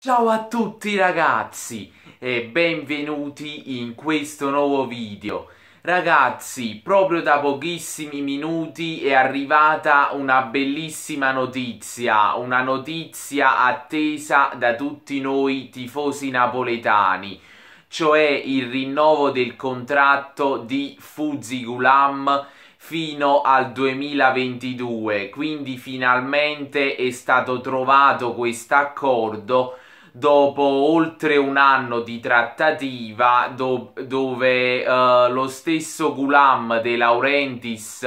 Ciao a tutti ragazzi e benvenuti in questo nuovo video. Ragazzi, proprio da pochissimi minuti è arrivata una bellissima notizia, una notizia attesa da tutti noi tifosi napoletani, cioè il rinnovo del contratto di Gulam fino al 2022, quindi finalmente è stato trovato questo accordo dopo oltre un anno di trattativa do dove uh, lo stesso Gulam De Laurentiis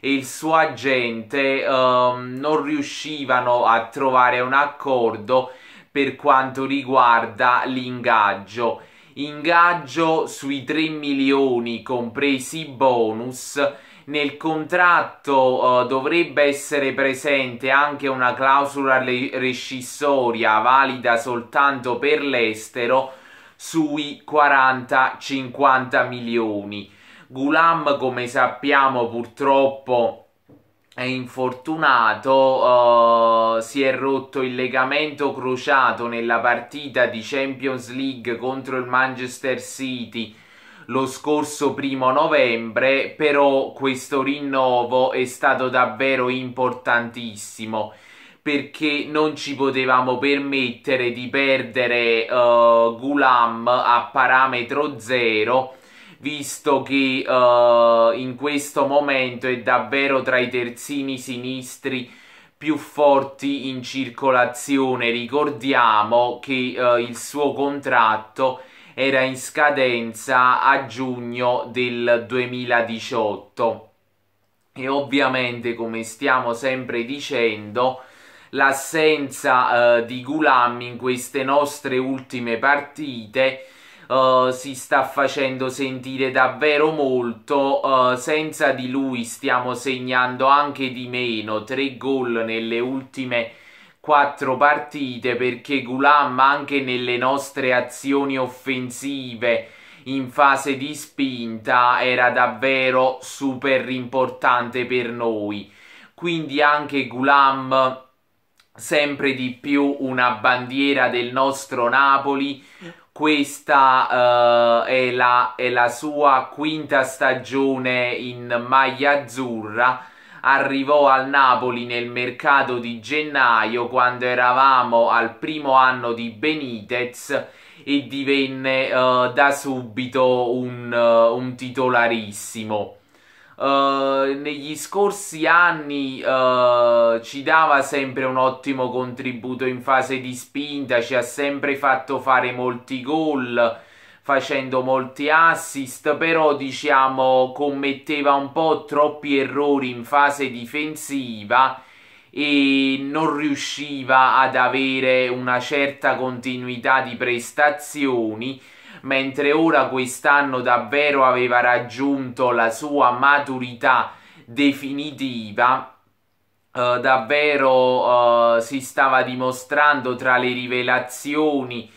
e il suo agente uh, non riuscivano a trovare un accordo per quanto riguarda l'ingaggio. Ingaggio sui 3 milioni compresi i bonus nel contratto eh, dovrebbe essere presente anche una clausola rescissoria valida soltanto per l'estero sui 40-50 milioni. Gulam, come sappiamo, purtroppo è infortunato, uh, si è rotto il legamento crociato nella partita di Champions League contro il Manchester City lo scorso primo novembre, però questo rinnovo è stato davvero importantissimo perché non ci potevamo permettere di perdere uh, Gulam a parametro zero visto che uh, in questo momento è davvero tra i terzini sinistri più forti in circolazione ricordiamo che uh, il suo contratto è era in scadenza a giugno del 2018 e ovviamente come stiamo sempre dicendo l'assenza eh, di Gulam in queste nostre ultime partite Uh, si sta facendo sentire davvero molto. Uh, senza di lui stiamo segnando anche di meno. Tre gol nelle ultime quattro partite perché Gulam anche nelle nostre azioni offensive in fase di spinta era davvero super importante per noi. Quindi anche Gulam sempre di più una bandiera del nostro Napoli. Questa eh, è, la, è la sua quinta stagione in maglia azzurra arrivò al Napoli nel mercato di gennaio quando eravamo al primo anno di Benitez e divenne uh, da subito un, uh, un titolarissimo. Uh, negli scorsi anni uh, ci dava sempre un ottimo contributo in fase di spinta, ci ha sempre fatto fare molti gol facendo molti assist, però diciamo commetteva un po' troppi errori in fase difensiva e non riusciva ad avere una certa continuità di prestazioni, mentre ora quest'anno davvero aveva raggiunto la sua maturità definitiva. Eh, davvero eh, si stava dimostrando tra le rivelazioni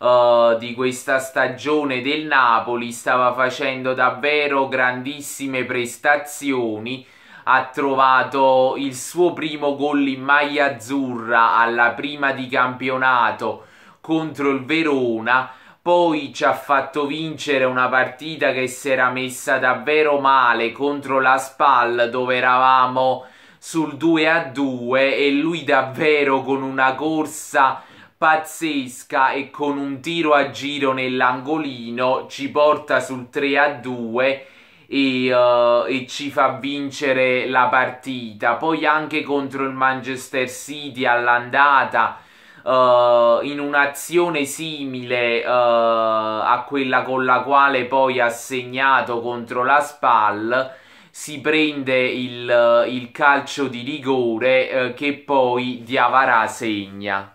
uh, di questa stagione del Napoli stava facendo davvero grandissime prestazioni ha trovato il suo primo gol in maglia azzurra alla prima di campionato contro il Verona poi ci ha fatto vincere una partita che si era messa davvero male contro la Spal dove eravamo sul 2 a 2 e lui davvero con una corsa pazzesca e con un tiro a giro nell'angolino ci porta sul 3 a 2 e, uh, e, ci fa vincere la partita. Poi anche contro il Manchester City all'andata. Uh, in un'azione simile uh, a quella con la quale poi ha segnato contro la Spal, si prende il, il calcio di rigore che poi Diavara segna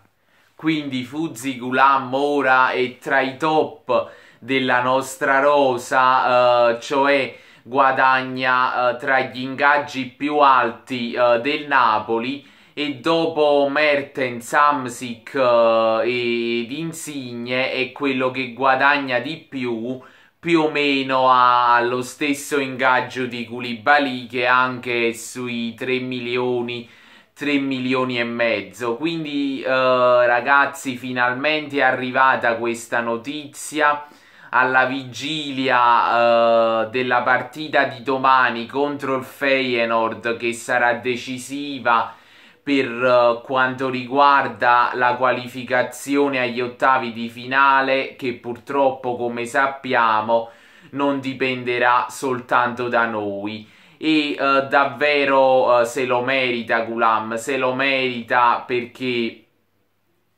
quindi Fuzzi, Gulam, Mora è tra i top della nostra rosa, eh, cioè guadagna eh, tra gli ingaggi più alti eh, del Napoli e dopo Mertens, Samsic eh, ed Insigne è quello che guadagna di più più o meno allo stesso ingaggio di Koulibaly che anche sui 3 milioni 3 milioni e mezzo quindi eh, ragazzi, finalmente è arrivata questa notizia alla vigilia eh, della partita di domani contro il Feyenoord che sarà decisiva per eh, quanto riguarda la qualificazione agli ottavi di finale che purtroppo come sappiamo non dipenderà soltanto da noi e eh, davvero eh, se lo merita Gulam, se lo merita perché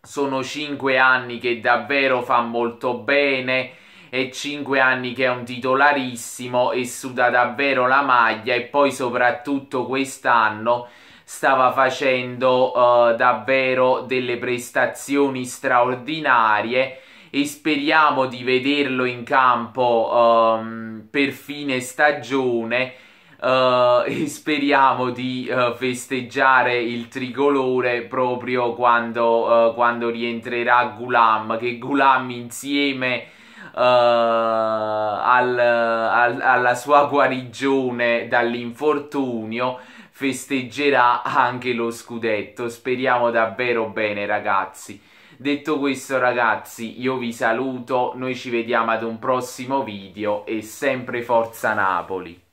sono 5 anni che davvero fa molto bene è 5 anni che è un titolarissimo e suda davvero la maglia e poi soprattutto quest'anno stava facendo uh, davvero delle prestazioni straordinarie e speriamo di vederlo in campo um, per fine stagione Uh, speriamo di uh, festeggiare il tricolore proprio quando, uh, quando, rientrerà Gulam, che Gulam insieme al, al, alla sua guarigione dall'infortunio festeggerà anche lo scudetto. Speriamo davvero bene ragazzi. Detto questo ragazzi io vi saluto, noi ci vediamo ad un prossimo video e sempre Forza Napoli!